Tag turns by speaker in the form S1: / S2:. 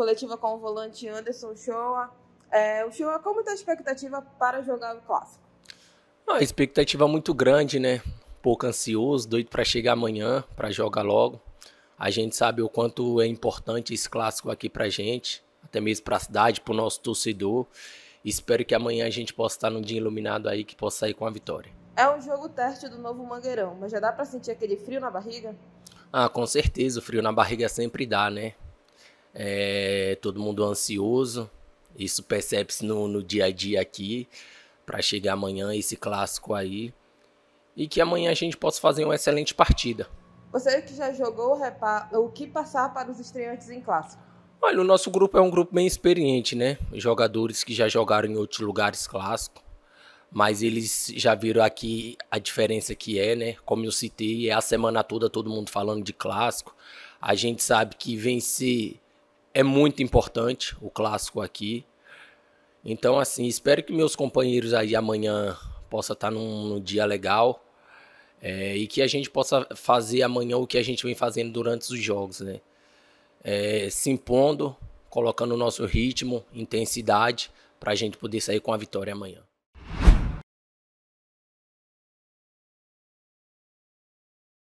S1: coletiva com o volante Anderson Shoa. É, o Shoa, como está a expectativa para jogar o Clássico? A
S2: expectativa é muito grande, né? Um pouco ansioso, doido para chegar amanhã, para jogar logo. A gente sabe o quanto é importante esse Clássico aqui para gente, até mesmo para a cidade, para o nosso torcedor. Espero que amanhã a gente possa estar num dia iluminado aí, que possa sair com a vitória.
S1: É um jogo teste do novo Mangueirão, mas já dá para sentir aquele frio na barriga?
S2: Ah, com certeza, o frio na barriga sempre dá, né? é, todo mundo ansioso. Isso percebe-se no, no dia a dia aqui, para chegar amanhã esse clássico aí. E que amanhã a gente possa fazer uma excelente partida.
S1: Você que já jogou, o que passar para os estreantes em clássico?
S2: Olha, o nosso grupo é um grupo bem experiente, né? Jogadores que já jogaram em outros lugares clássicos, mas eles já viram aqui a diferença que é, né? Como eu citei, é a semana toda todo mundo falando de clássico. A gente sabe que vencer é muito importante o clássico aqui. Então, assim, espero que meus companheiros aí amanhã possa estar tá num, num dia legal é, e que a gente possa fazer amanhã o que a gente vem fazendo durante os jogos, né? É, se impondo, colocando o nosso ritmo, intensidade, para a gente poder sair com a vitória amanhã.